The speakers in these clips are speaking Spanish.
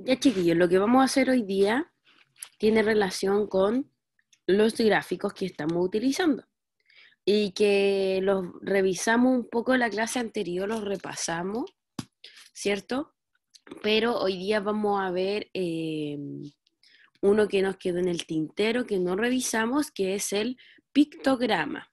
Ya chiquillos, lo que vamos a hacer hoy día tiene relación con los gráficos que estamos utilizando y que los revisamos un poco en la clase anterior, los repasamos, ¿cierto? Pero hoy día vamos a ver em, uno que nos quedó en el tintero, que no revisamos, que es el pictograma.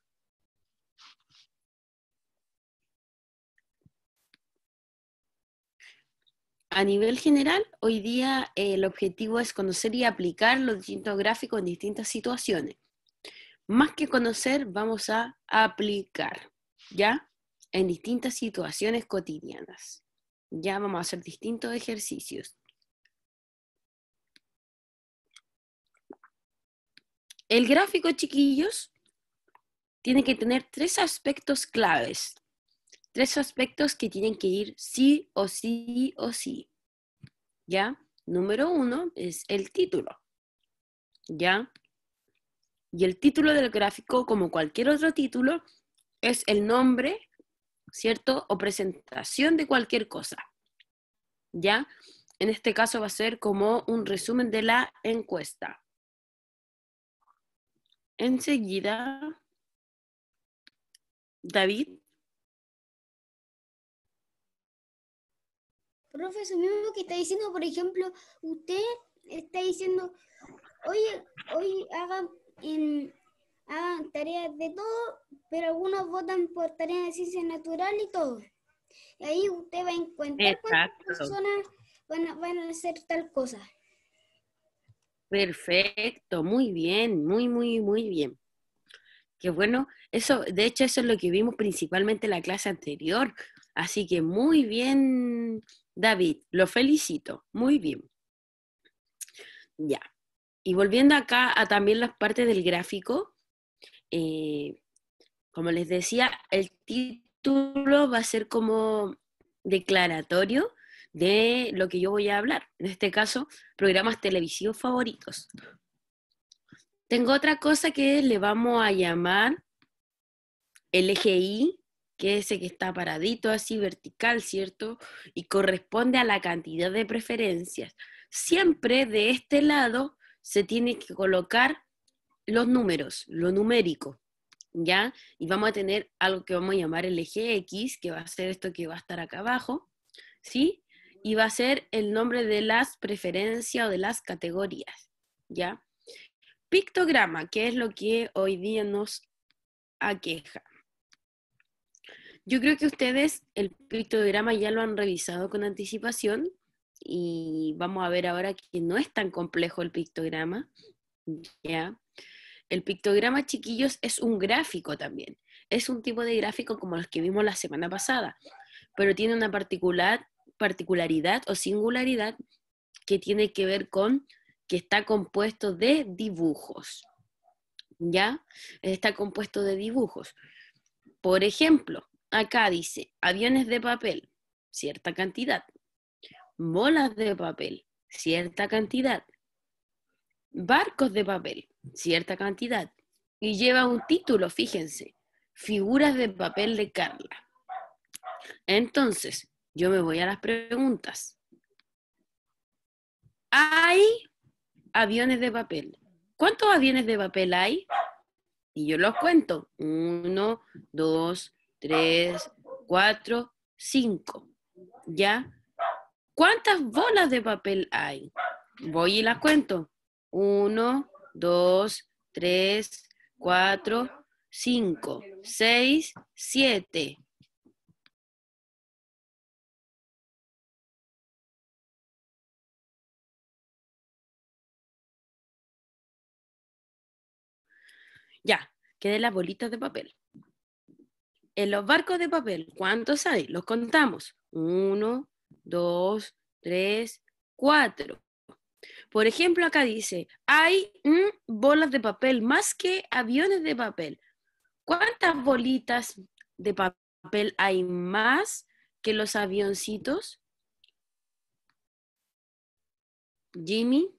a nivel general, hoy día eh, el objetivo es conocer y aplicar los distintos gráficos en distintas situaciones. Más que conocer, vamos a aplicar, ¿ya? En distintas situaciones cotidianas. Ya vamos a hacer distintos ejercicios. El gráfico, chiquillos, tiene que tener tres aspectos claves tres aspectos que tienen que ir sí o sí o sí. ¿Ya? Número uno es el título. ¿Ya? Y el título del gráfico, como cualquier otro título, es el nombre, ¿cierto? O presentación de cualquier cosa. ¿Ya? En este caso va a ser como un resumen de la encuesta. Enseguida, David profe, mismo que está diciendo, por ejemplo, usted está diciendo, hoy hagan, tareas de todo, pero algunos votan por tareas de ciencia natural y todo. Y ahí usted va a encontrar cuántas personas van a, van a hacer tal cosa. Perfecto, muy bien, muy, muy, muy bien. Qué bueno, eso, de hecho, eso es lo que vimos principalmente en la clase anterior. Así que muy bien, David, lo felicito. Muy bien. Ya. Y volviendo acá a también las partes del gráfico, eh, como les decía, el título va a ser como declaratorio de lo que yo voy a hablar. En este caso, programas televisivos favoritos. Tengo otra cosa que le vamos a llamar LGI que ese que está paradito así vertical, ¿cierto? Y corresponde a la cantidad de preferencias. Siempre de este lado se tiene que colocar los números, lo numérico, ¿ya? Y vamos a tener algo que vamos a llamar el eje X, que va a ser esto que va a estar acá abajo, ¿sí? Y va a ser el nombre de las preferencias o de las categorías, ¿ya? Pictograma, que es lo que hoy día nos aqueja. Yo creo que ustedes el pictograma ya lo han revisado con anticipación y vamos a ver ahora que no es tan complejo el pictograma. ¿ya? El pictograma, chiquillos, es un gráfico también. Es un tipo de gráfico como los que vimos la semana pasada, pero tiene una particular, particularidad o singularidad que tiene que ver con que está compuesto de dibujos. ¿Ya? Está compuesto de dibujos. Por ejemplo, Acá dice aviones de papel, cierta cantidad. Molas de papel, cierta cantidad. Barcos de papel, cierta cantidad. Y lleva un título, fíjense, figuras de papel de Carla. Entonces, yo me voy a las preguntas. ¿Hay aviones de papel? ¿Cuántos aviones de papel hay? Y yo los cuento. Uno, dos, tres, cuatro, cinco. ¿Ya? ¿Cuántas bolas de papel hay? Voy y las cuento. Uno, dos, tres, cuatro, cinco, seis, siete. Ya, quedé las bolitas de papel. En los barcos de papel, ¿cuántos hay? Los contamos. Uno, dos, tres, cuatro. Por ejemplo, acá dice, hay mm, bolas de papel más que aviones de papel. ¿Cuántas bolitas de papel hay más que los avioncitos? Jimmy.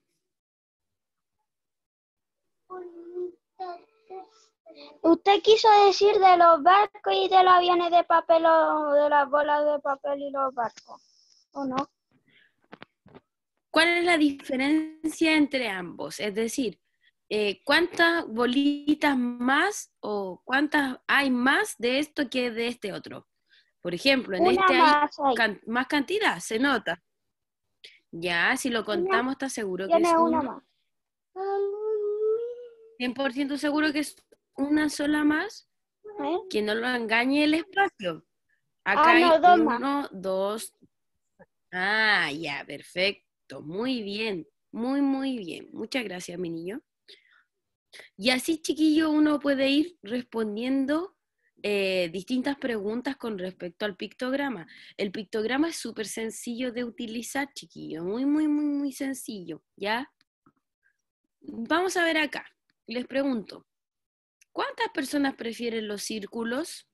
Usted quiso decir de los barcos y de los aviones de papel o de las bolas de papel y los barcos, ¿o no? ¿Cuál es la diferencia entre ambos? Es decir, eh, ¿cuántas bolitas más o cuántas hay más de esto que de este otro? Por ejemplo, en este más hay, más cantidad, se nota. Ya, si lo contamos, está seguro que es Uno. 100% seguro que es una sola más ¿Eh? que no lo engañe el espacio. Acá ah, hay uno, dos. Ah, ya, perfecto. Muy bien, muy, muy bien. Muchas gracias, mi niño. Y así, chiquillo, uno puede ir respondiendo eh, distintas preguntas con respecto al pictograma. El pictograma es súper sencillo de utilizar, chiquillo. Muy, muy, muy, muy sencillo, ¿ya? Vamos a ver acá. Les pregunto, ¿Cuántas personas prefieren los círculos?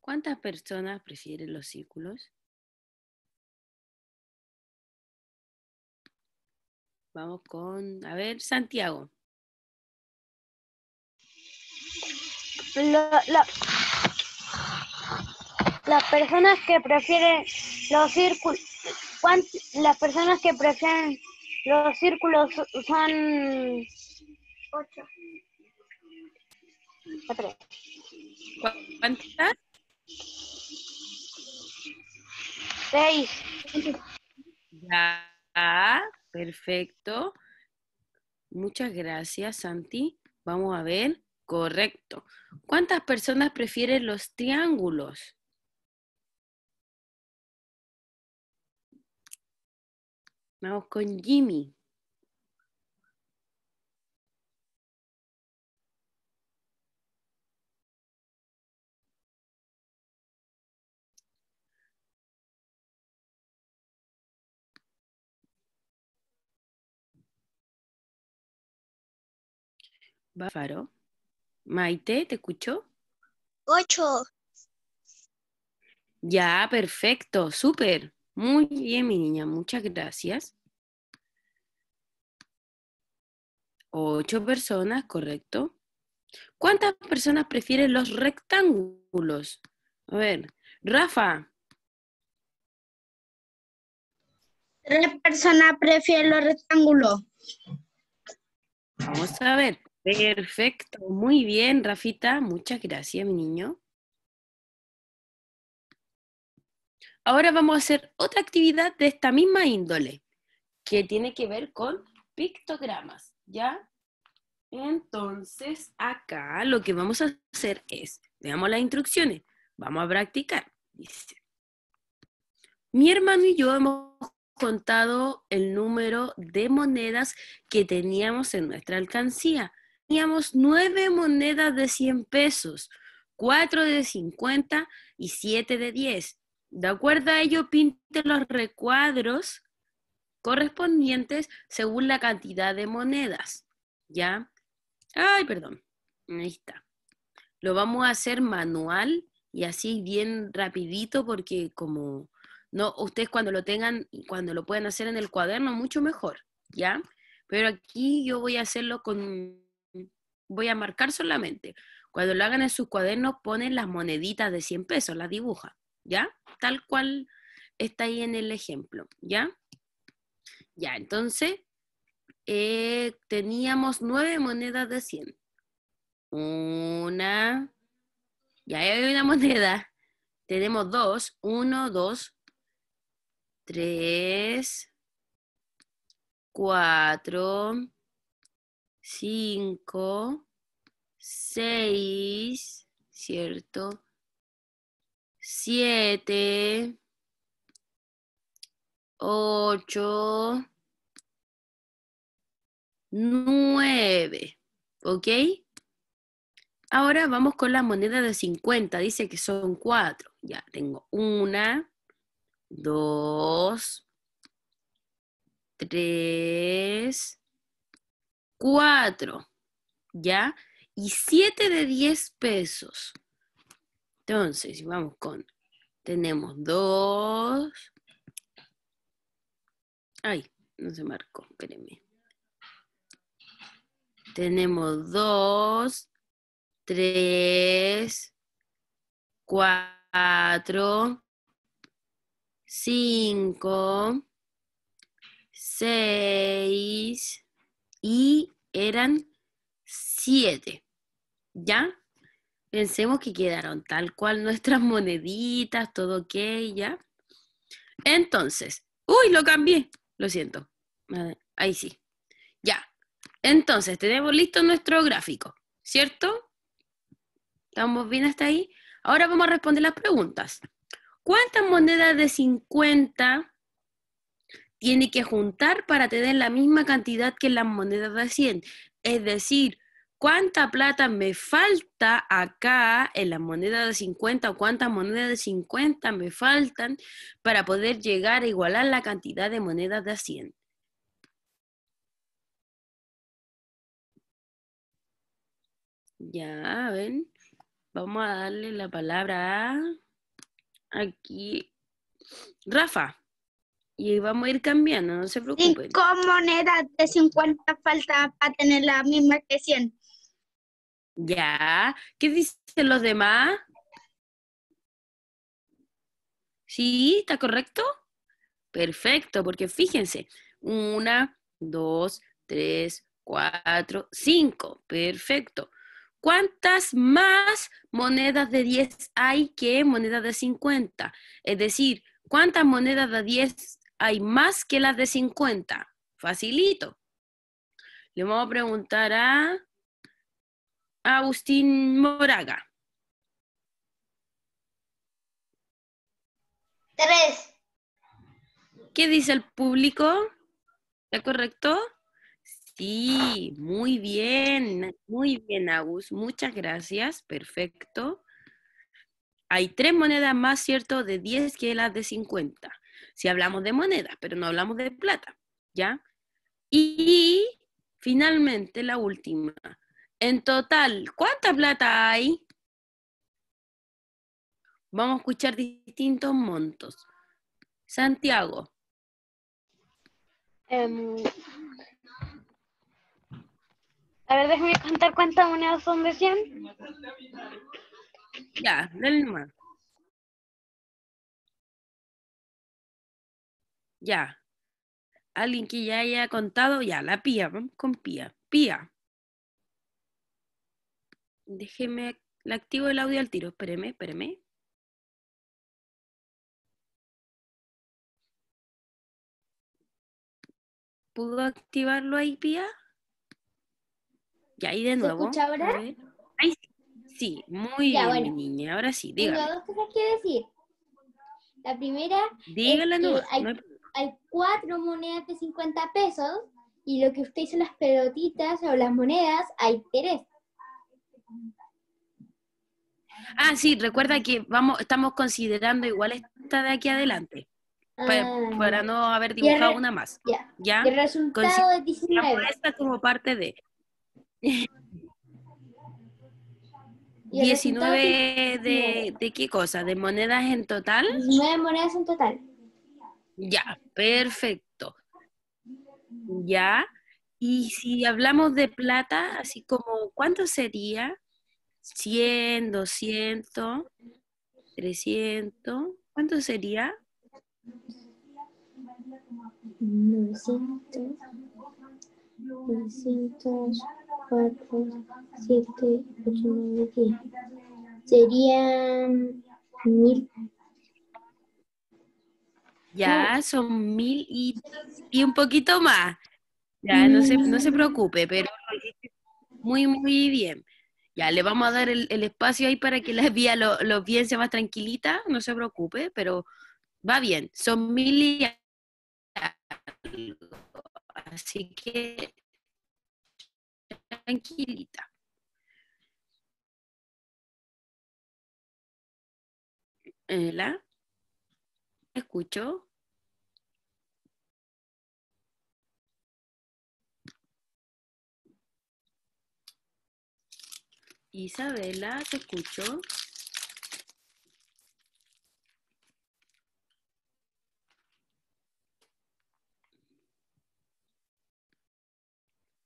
¿Cuántas personas prefieren los círculos? Vamos con, a ver, Santiago. las personas que prefieren los círculos las personas que prefieren los círculos son... Ocho. ¿Cuántas? Seis. Ya, perfecto. Muchas gracias, Santi. Vamos a ver. Correcto. ¿Cuántas personas prefieren los triángulos? Vamos con Jimmy. Báfaro. Maite, ¿te escucho Ocho. Ya, perfecto, súper. Muy bien, mi niña, muchas gracias. Ocho personas, correcto. ¿Cuántas personas prefieren los rectángulos? A ver, Rafa. Tres personas prefieren los rectángulos. Vamos a ver. Perfecto. Muy bien, Rafita. Muchas gracias, mi niño. Ahora vamos a hacer otra actividad de esta misma índole, que tiene que ver con pictogramas, ¿ya? Entonces, acá lo que vamos a hacer es, veamos las instrucciones, vamos a practicar. mi hermano y yo hemos contado el número de monedas que teníamos en nuestra alcancía. Teníamos nueve monedas de 100 pesos, cuatro de 50 y siete de 10. De acuerdo a ello, pinte los recuadros correspondientes según la cantidad de monedas. ¿Ya? Ay, perdón. Ahí está. Lo vamos a hacer manual y así bien rapidito porque como no ustedes cuando lo tengan cuando lo puedan hacer en el cuaderno mucho mejor, ¿ya? Pero aquí yo voy a hacerlo con voy a marcar solamente. Cuando lo hagan en sus cuadernos ponen las moneditas de 100 pesos, las dibujan. ¿ya? Tal cual está ahí en el ejemplo, ¿ya? Ya, entonces, eh, teníamos nueve monedas de 100. Una, ya hay una moneda. Tenemos dos, uno, dos, tres, cuatro, cinco, seis, ¿cierto? siete, ocho, nueve. ¿Ok? Ahora vamos con la moneda de cincuenta, Dice que son cuatro. Ya tengo una, dos, tres, cuatro. ¿Ya? Y siete de diez pesos. Entonces, vamos con, tenemos dos. Ay, no se marcó, espérenme. Tenemos dos, tres, cuatro, cinco, seis y eran siete. ¿Ya? Pensemos que quedaron tal cual nuestras moneditas, todo ok, ya. Entonces, uy, lo cambié, lo siento. Ahí sí. Ya. Entonces, tenemos listo nuestro gráfico, ¿cierto? ¿Estamos bien hasta ahí? Ahora vamos a responder las preguntas. ¿Cuántas monedas de 50 tiene que juntar para tener la misma cantidad que las monedas de 100? Es decir, cuánta plata me falta acá en la moneda de 50 o cuántas monedas de 50 me faltan para poder llegar a igualar la cantidad de monedas de 100. Ya, ven. Vamos a darle la palabra aquí Rafa. Y vamos a ir cambiando, no se preocupen. Cinco monedas de 50 falta para tener la misma que 100. Ya. ¿Qué dicen los demás? ¿Sí? ¿Está correcto? Perfecto, porque fíjense. Una, dos, tres, cuatro, cinco. Perfecto. ¿Cuántas más monedas de 10 hay que monedas de 50? Es decir, ¿cuántas monedas de 10 hay más que las de 50? Facilito. Le vamos a preguntar a Agustín Moraga. Tres. ¿Qué dice el público? ¿Está correcto? Sí, muy bien, muy bien, Agus. Muchas gracias, perfecto. Hay tres monedas más, ¿cierto? De 10 que las de 50. Si hablamos de monedas, pero no hablamos de plata, ¿ya? Y finalmente la última. En total, ¿cuánta plata hay? Vamos a escuchar distintos montos. Santiago. Em, a ver, déjame contar cuántas monedas son de 100. Ya, del más. Ya. Alguien que ya haya contado, ya, la pía, vamos con pía. Pía. Déjeme, le activo el audio al tiro, espéreme, espéreme. ¿Pudo activarlo ahí, Pía? Y ahí de nuevo. ¿Se escucha ahora? sí, muy bien, niña. Ahora sí, Diga. Tengo dos cosas que decir. La primera hay, cuatro monedas de 50 pesos y lo que usted hizo las pelotitas o las monedas, hay tres. Ah, sí, recuerda que vamos, estamos considerando igual esta de aquí adelante. Ah, para, no haber dibujado una más. Ya. ¿Ya? El resultado es como parte de. 19 de, de qué cosa? ¿De monedas en total? 19 monedas en total. Ya, perfecto. Ya. Y si hablamos de plata, así como, ¿cuánto sería? 100, 200, 300, ¿cuánto sería? 900, 900, 7, 8, 9, 10. Serían mil. Ya, son mil y un poquito más. Ya, no se, no se mm. preocupe, pero muy, muy bien. Ya, le vamos a dar el, espacio ahí para que la vía lo, bien sea más tranquilita, no se preocupe, pero va bien. Son mil y algo. Así que tranquilita. Eh, ¿La? ¿Escucho? Isabela, ¿te escucho?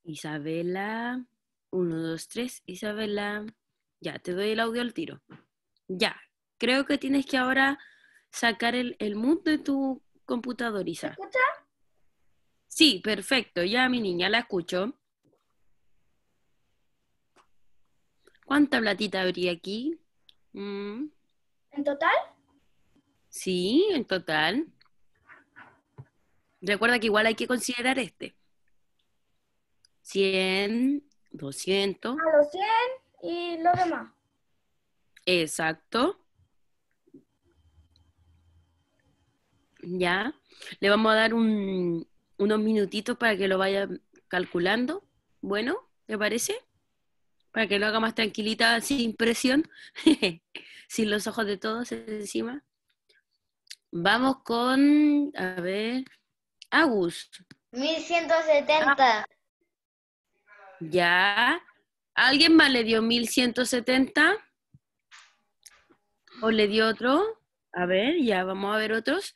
Isabela, uno, dos, tres, Isabela, ya, te doy el audio al tiro. Ya, creo que tienes que ahora sacar el, el mood de tu computador, Isa. escucha? Sí, perfecto, ya mi niña la escucho. ¿Cuánta platita habría aquí? Mm. ¿En total? Sí, en total. Recuerda que igual hay que considerar este. 100, 200. A los 100 y lo demás. Exacto. Ya. Le vamos a dar unos minutitos para que lo vaya calculando. Bueno, ¿te parece? para que lo haga más tranquilita, sin presión, sin los ojos de todos encima. Vamos con, a ver, Agus. 1170. Ya. ¿Alguien más le dio 1170? ¿O le dio otro? A ver, ya vamos a ver otros.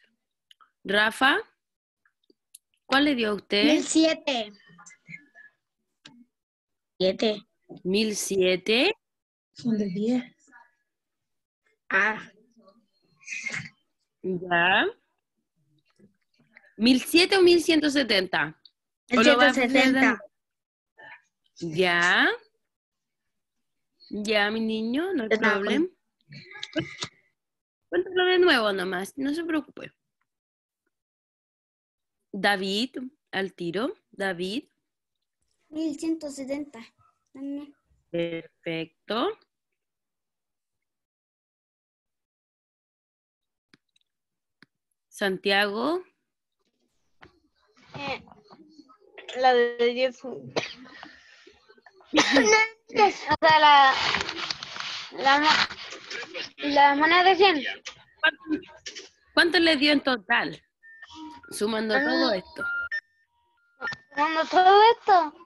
Rafa, ¿cuál le dio a usted? siete 7. 1007. Son de 10. Ah. Ya. ¿1007 o 1170? El Ya. Ya, mi niño, no hay problema. Cuéntalo de nuevo nomás, no se preocupe. David, al tiro. David. 1170. Perfecto. Santiago. Eh, la de 10. o sea, la, la, la moneda de 100. ¿Cuánto, ¿Cuánto, le dio en total? Sumando ah. todo esto. Sumando todo esto.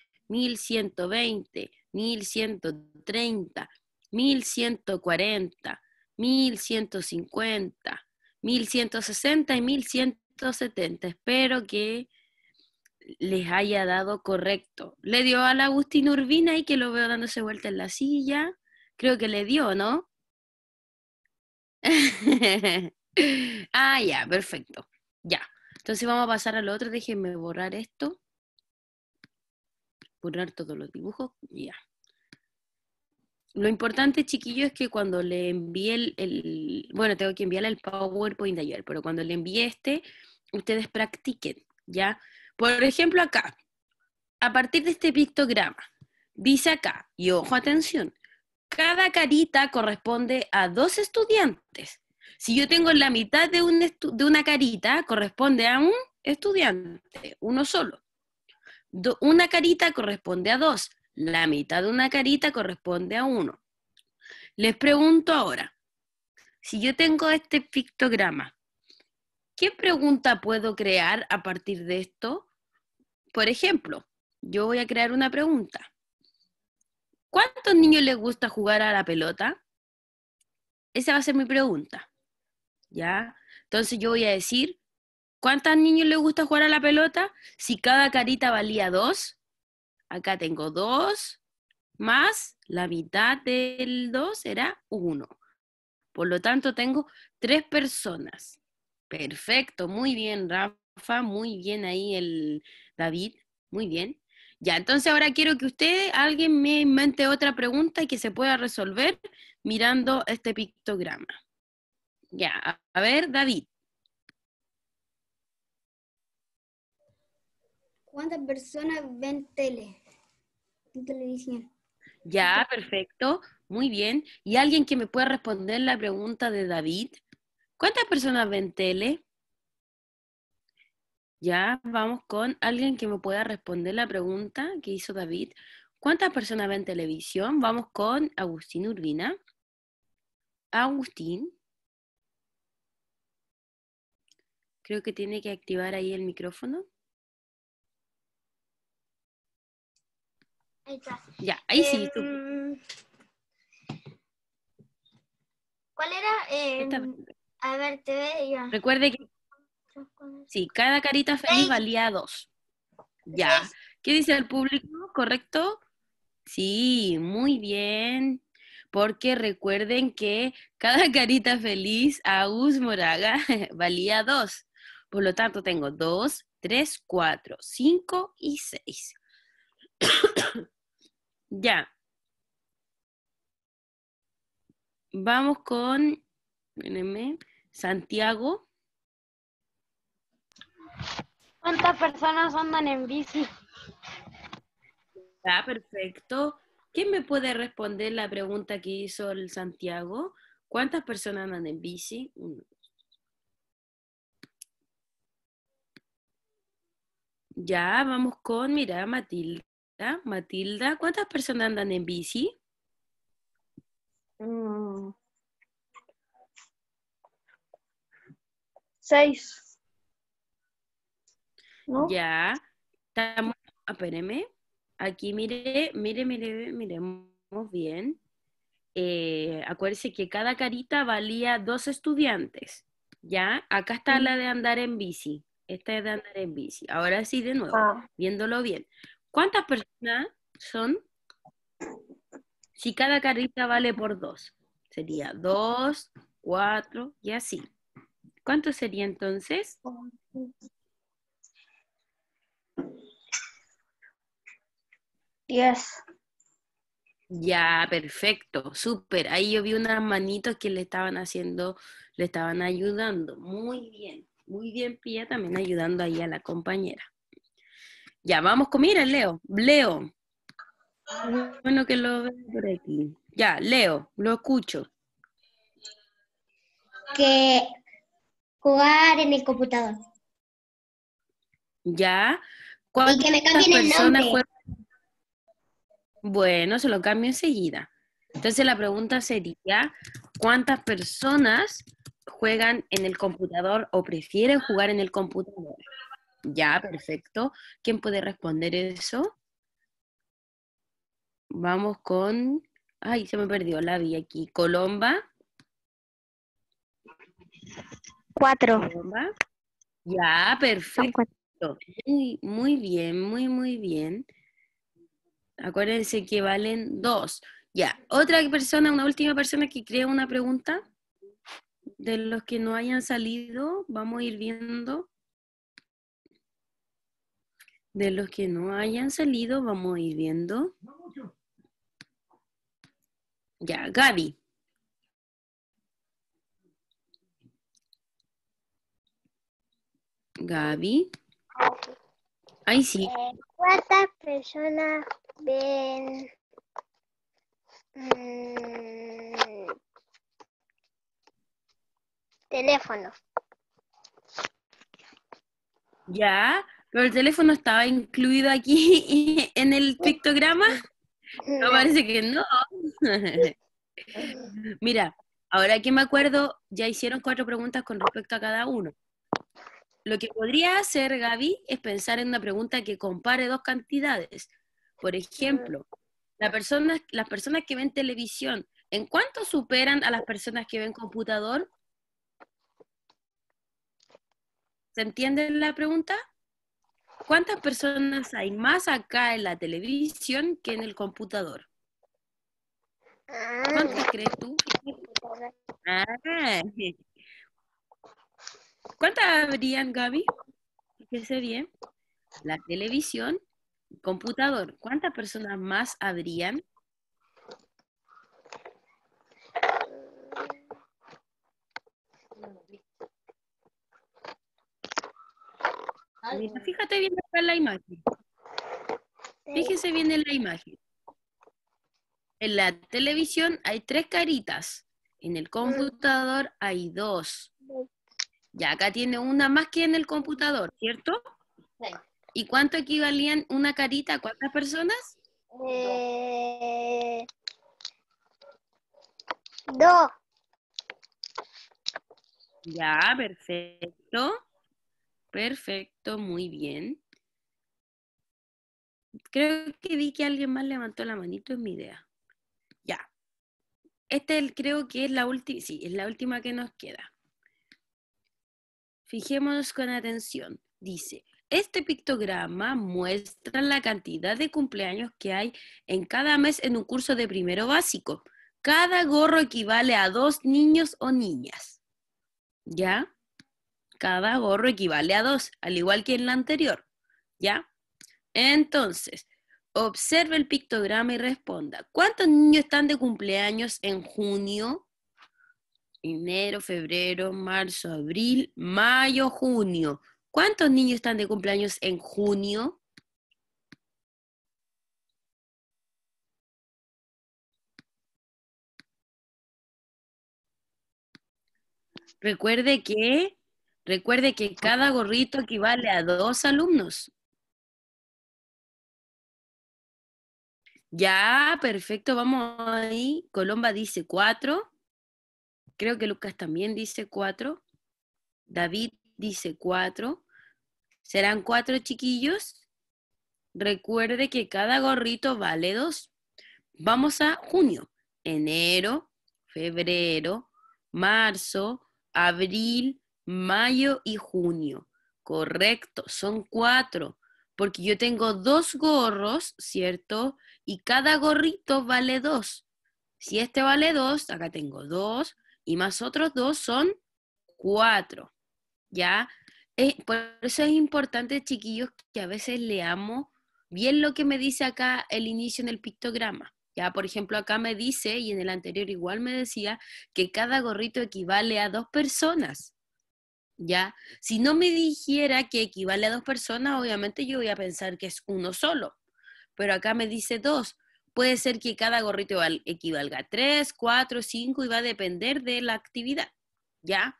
1120, 1130, 1140, 1150, 1160 y 1170. Espero que les haya dado correcto. Le dio la Agustín Urbina y que lo veo dándose vuelta en la silla. Creo que le dio, ¿no? ah, ya, perfecto. Ya. Entonces vamos a pasar al otro. Déjenme borrar esto borrar todos los dibujos, ya. Lo importante, chiquillo, es que cuando le envíe el, bueno, tengo que enviarle el PowerPoint de ayer, pero cuando le envíe este, ustedes practiquen, ¿ya? Por ejemplo, acá, a partir de este pictograma, dice acá, y ojo, atención, cada carita corresponde a dos estudiantes. Si yo tengo la mitad de, de una carita, corresponde a un estudiante, uno solo una carita corresponde a dos, la mitad de una carita corresponde a uno. Les pregunto ahora, si yo tengo este pictograma, ¿qué pregunta puedo crear a partir de esto? Por ejemplo, yo voy a crear una pregunta. ¿Cuántos niños les gusta jugar a la pelota? Esa va a ser mi pregunta. ¿Ya? Entonces yo voy a decir, ¿Cuántos niños les gusta jugar a la pelota? Si cada carita valía dos, acá tengo dos, más la mitad del dos será uno. Por lo tanto, tengo tres personas. Perfecto, muy bien, Rafa, muy bien ahí el David, muy bien. Ya, entonces ahora quiero que usted, alguien me invente otra pregunta y que se pueda resolver mirando este pictograma. Ya, a ver, David. ¿Cuántas personas ven tele? Televisión. Ya, perfecto. Muy bien. ¿Y alguien que me pueda responder la pregunta de David? ¿Cuántas personas ven tele? Ya, vamos con alguien que me pueda responder la pregunta que hizo David. ¿Cuántas personas ven televisión? Vamos con Agustín Urbina. Agustín. Creo que tiene que activar ahí el micrófono. Ahí está. Ya, ahí sí. Em, ¿Cuál era? Em, a ver, te veía. Recuerde que sí, cada carita feliz valía dos. Ya. ¿Qué dice el público? ¿Correcto? Sí, muy bien. Porque recuerden que cada carita feliz a Gus Moraga valía dos. Por lo tanto, tengo dos, tres, cuatro, cinco y seis. ya. Vamos con Santiago. ¿Cuántas personas andan en bici? Ya, perfecto. ¿Quién me puede responder la pregunta que hizo el Santiago? ¿Cuántas personas andan en bici? Ya, vamos con, mira, Matilde. Matilda, ¿cuántas personas andan en bici? Mm. Seis. Ya. Estamos, Aquí mire, mire, mire, miremos bien. Eh, acuérdense que cada carita valía dos estudiantes. ¿Ya? Acá está mm. la de andar en bici. Esta es de andar en bici. Ahora sí, de nuevo, ah. viéndolo bien. ¿Cuántas personas son? Si cada carita vale por dos, sería dos, cuatro y así. ¿Cuánto sería entonces? Diez. Ya, perfecto, súper. Ahí yo vi unas manitos que le estaban haciendo, le estaban ayudando. Muy bien, muy bien, Pía, también ayudando ahí a la compañera. Ya, vamos con, mira, Leo, Leo. Bueno que lo veo por aquí. Ya, Leo, lo escucho. Que jugar en el computador. Ya. Y que me cambien el nombre. Bueno, se lo cambio enseguida. Entonces la pregunta sería, ¿cuántas personas juegan en el computador o prefieren jugar en el computador? Ya, perfecto. ¿Quién puede responder eso? Vamos con. Ay, se me perdió la vi aquí. Colomba. Cuatro. Colomba. Ya, perfecto. Muy, muy, bien, muy, muy bien. Acuérdense que valen dos. Ya, otra persona, una última persona que crea una pregunta de los que no hayan salido, vamos a ir viendo. De los que no hayan salido, vamos a ir viendo. Ya, Gaby. Gaby. Ahí sí. Eh, ¿Cuántas personas ven mm, teléfono? Ya, pero el teléfono estaba incluido aquí en el pictograma. No parece que no. Mira, ahora que me acuerdo, ya hicieron cuatro preguntas con respecto a cada uno. Lo que podría hacer Gaby es pensar en una pregunta que compare dos cantidades. Por ejemplo, la las personas que ven televisión, ¿en cuánto superan a las personas que ven computador? ¿Se entiende la pregunta? ¿Cuántas personas hay más acá en la televisión que en el computador? Ah. ¿Cuántas crees tú? Ah, ¿Cuántas habrían, Gaby? Fíjese bien. La televisión, computador. ¿Cuántas personas más habrían? fíjate bien acá en la imagen. Eh. Fíjese bien en la imagen. En la televisión hay tres caritas. En el mm. computador hay dos. Ya acá tiene una más que en el computador, ¿cierto? Sí. ¿Y cuánto equivalían una carita a cuántas personas? Eh, dos. Ya, perfecto. Perfecto, muy bien. Creo que vi que alguien más levantó la manito, en mi idea. Ya. Este creo que es la última, sí, es la última que nos queda. Fijémonos con atención. Dice, este pictograma muestra la cantidad de cumpleaños que hay en cada mes en un curso de primero básico. Cada gorro equivale a dos niños o niñas. ¿Ya? Cada gorro equivale a dos, al igual que en la anterior. ¿Ya? Entonces, observe el pictograma y responda. ¿Cuántos niños están de cumpleaños en junio? Enero, febrero, marzo, abril, mayo, junio. ¿Cuántos niños están de cumpleaños en junio? Recuerde que Recuerde que cada gorrito equivale a dos alumnos. Ya, perfecto, vamos ahí. Colomba dice cuatro. Creo que Lucas también dice cuatro. David dice cuatro. Serán cuatro chiquillos. Recuerde que cada gorrito vale dos. Vamos a junio, enero, febrero, marzo, abril, mayo y junio. Correcto, son cuatro, porque yo tengo dos gorros, ¿cierto? Y cada gorrito vale dos. Si este vale dos, acá tengo dos, y más otros dos son cuatro, ¿ya? por eso es importante, chiquillos, que a veces leamos bien lo que me dice acá el inicio en el pictograma. Ya, por ejemplo, acá me dice, y en el anterior igual me decía, que cada gorrito equivale a dos personas. ¿ya? Si no me dijera que equivale a dos personas, obviamente yo voy a pensar que es uno solo, pero acá me dice dos. Puede ser que cada gorrito equivalga a tres, cuatro, cinco y va a depender de la actividad, ¿ya?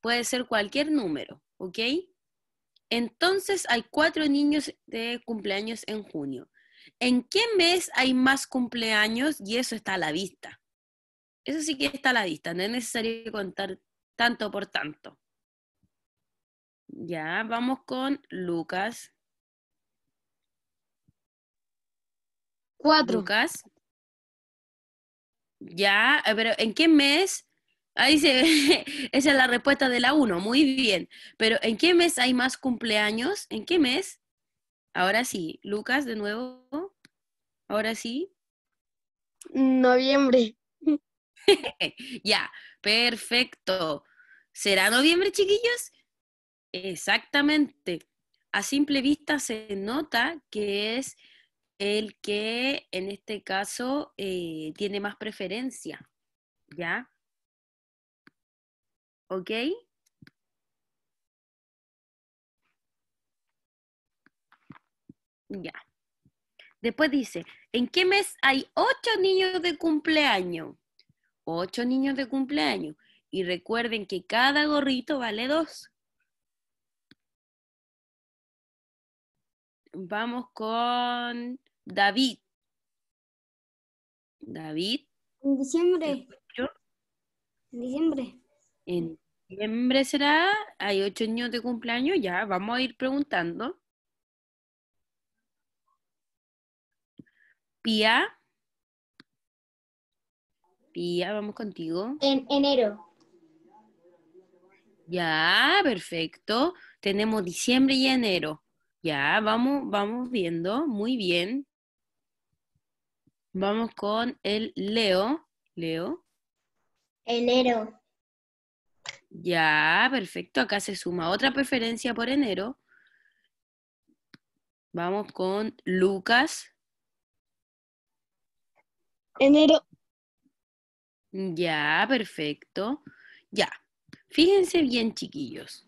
Puede ser cualquier número, ¿ok? Entonces hay cuatro niños de cumpleaños en junio. ¿En qué mes hay más cumpleaños? Y eso está a la vista. Eso sí que está a la vista, no es necesario contar tanto por tanto. Ya, vamos con Lucas. Cuatro. Lucas. Ya, eh, pero ¿en qué mes? Ahí se, esa es la respuesta de la uno. muy bien. Pero ¿en qué mes hay más cumpleaños? ¿En qué mes? Ahora sí, Lucas, de nuevo. Ahora sí. Noviembre. ya, perfecto. ¿Será noviembre, chiquillos? Exactamente. A simple vista se nota que es el que en este caso eh, tiene más preferencia. ¿Ya? ¿Ok? Ya. Después dice, ¿en qué mes hay ocho niños de cumpleaños? Ocho niños de cumpleaños. Y recuerden que cada gorrito vale dos. Vamos con David. David. En diciembre. En diciembre. En diciembre será. Hay ocho años de cumpleaños. Ya, vamos a ir preguntando. Pía. Pía, vamos contigo. En enero. Ya, perfecto. Tenemos diciembre y enero. Ya, vamos, vamos viendo. Muy bien. Vamos con el Leo. Leo. Enero. Ya, perfecto. Acá se suma otra preferencia por enero. Vamos con Lucas. Enero. Ya, perfecto. Ya. Fíjense bien, chiquillos.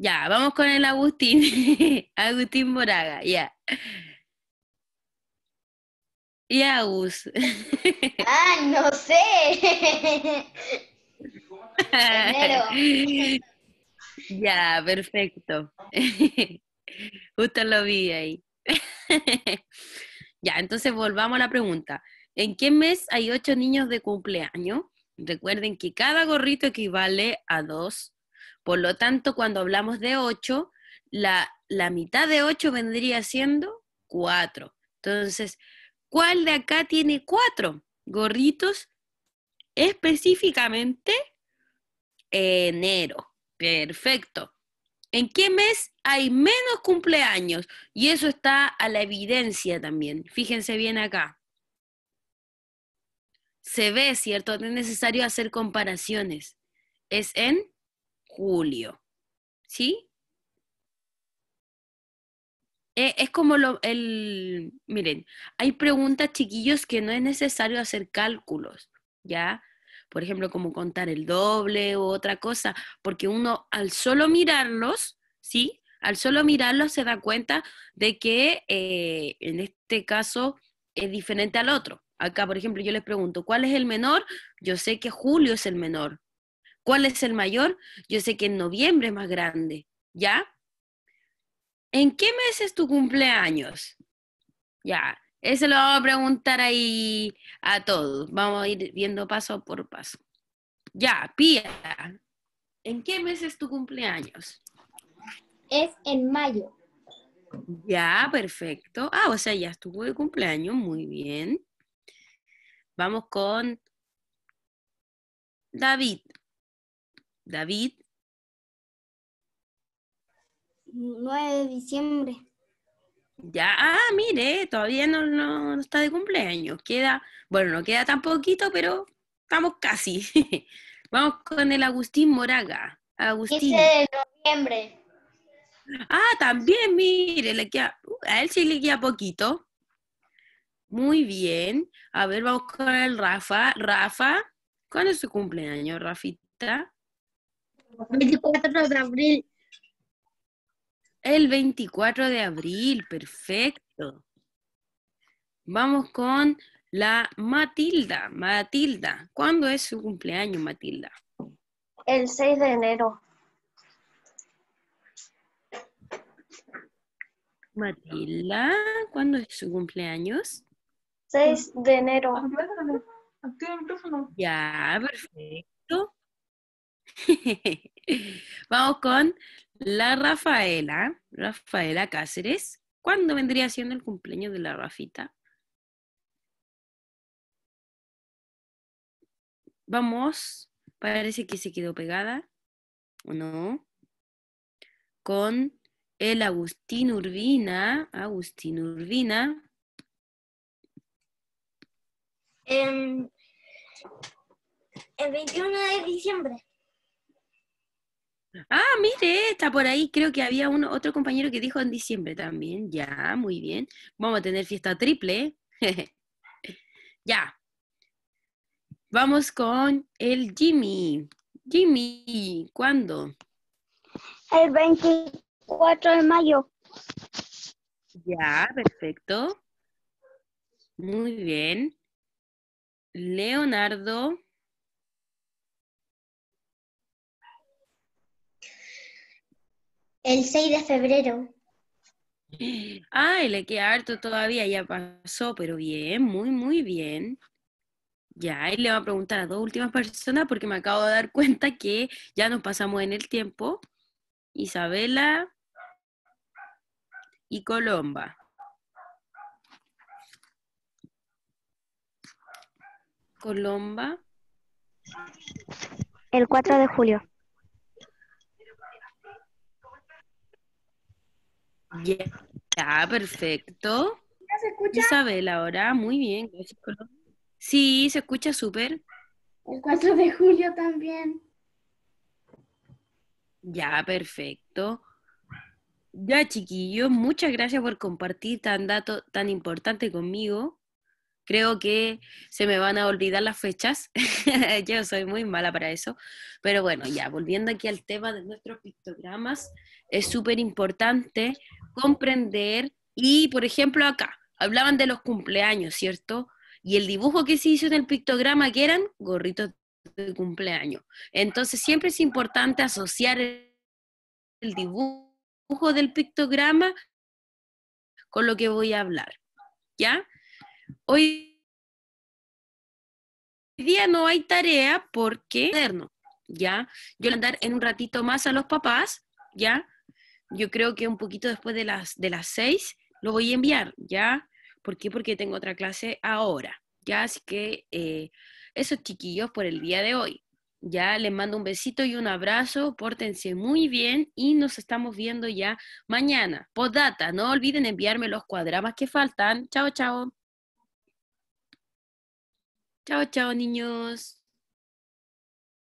Ya, vamos con el Agustín. Agustín Moraga, ya. Y Agus. ah, no sé. ya, perfecto. Justo lo vi ahí. ya, entonces volvamos a la pregunta. ¿En qué mes hay ocho niños de cumpleaños? Recuerden que cada gorrito equivale a dos por lo tanto, cuando hablamos de 8, la, mitad de 8 vendría siendo 4. Entonces, ¿cuál de acá tiene 4? Gorritos específicamente enero. Perfecto. ¿En qué mes hay menos cumpleaños? Y eso está a la evidencia también. Fíjense bien acá. Se ve, ¿cierto? No es necesario hacer comparaciones. Es en julio. ¿Sí? E, es como lo, el, miren, hay preguntas chiquillos que no es necesario hacer cálculos, ¿ya? Por ejemplo, como contar el doble u otra cosa, porque uno al solo mirarlos, ¿sí? Al solo mirarlos se da cuenta de que eh, en este caso es diferente al otro. Acá, por ejemplo, yo les pregunto, ¿cuál es el menor? Yo sé que Julio es el menor, ¿Cuál es el mayor? Yo sé que en noviembre es más grande, ¿ya? ¿En qué mes es tu cumpleaños? Ya, eso lo vamos a preguntar ahí a todos. Vamos a ir viendo paso por paso. Ya, Pía, ¿en qué mes es tu cumpleaños? Es en mayo. Ya, perfecto. Ah, o sea, ya estuvo de cumpleaños, muy bien. Vamos con David. David. 9 de diciembre. Ya, ah, mire, todavía no, no, está de cumpleaños. Queda, bueno, no queda tan poquito, pero estamos casi. Vamos con el Agustín Moraga. Agustín. 15 de noviembre. Ah, también, mire, le uh, a él sí le queda poquito. Muy bien. A ver, vamos con el Rafa. Rafa, ¿cuándo es su cumpleaños, Rafita? 24 de abril. El 24 de abril, perfecto. Vamos con la Matilda. Matilda, ¿cuándo es su cumpleaños, Matilda? El 6 de enero. Matilda, ¿cuándo es su cumpleaños? 6 de enero. Ya, perfecto. Vamos con la Rafaela, Rafaela Cáceres. ¿Cuándo vendría siendo el cumpleaños de la Rafita? Vamos, parece que se quedó pegada, ¿o no? Con el Agustín Urbina, Agustín Urbina. Em, el 21 de diciembre. Ah, mire, está por ahí. Creo que había uno, otro compañero que dijo en diciembre también. Ya, muy bien. Vamos a tener fiesta triple. ya. Vamos con el Jimmy. Jimmy, ¿cuándo? El 24 de mayo. Ya, perfecto. Muy bien. Leonardo. El 6 de febrero. Ay, le queda harto todavía, ya pasó, pero bien, muy, muy bien. Ya, y le voy a preguntar a dos últimas personas porque me acabo de dar cuenta que ya nos pasamos en el tiempo. Isabela y Colomba. Colomba. El 4 de julio. Ya, perfecto. ¿Ya se escucha? Isabel, ahora, muy bien. Sí, se escucha súper. El 4 de julio también. Ya, perfecto. Ya, chiquillos, muchas gracias por compartir tan dato tan importante conmigo creo que se me van a olvidar las fechas. Yo soy muy mala para eso. Pero bueno, ya, volviendo aquí al tema de nuestros pictogramas, es súper importante comprender y, por ejemplo, acá, hablaban de los cumpleaños, ¿cierto? Y el dibujo que se hizo en el pictograma, que eran gorritos de cumpleaños. Entonces, siempre es importante asociar el dibujo del pictograma con lo que voy a hablar. ¿Ya? Hoy día no hay tarea porque ¿ya? Yo le andar en un ratito más a los papás, ¿ya? Yo creo que un poquito después de las, de las seis lo voy a enviar, ¿ya? ¿Por qué? Porque tengo otra clase ahora, ¿ya? Así que eh, esos chiquillos por el día de hoy, ¿ya? Les mando un besito y un abrazo, pórtense muy bien y nos estamos viendo ya mañana. Postdata, no olviden enviarme los cuadramas que faltan. Chao, chao. Chao, chao, niños.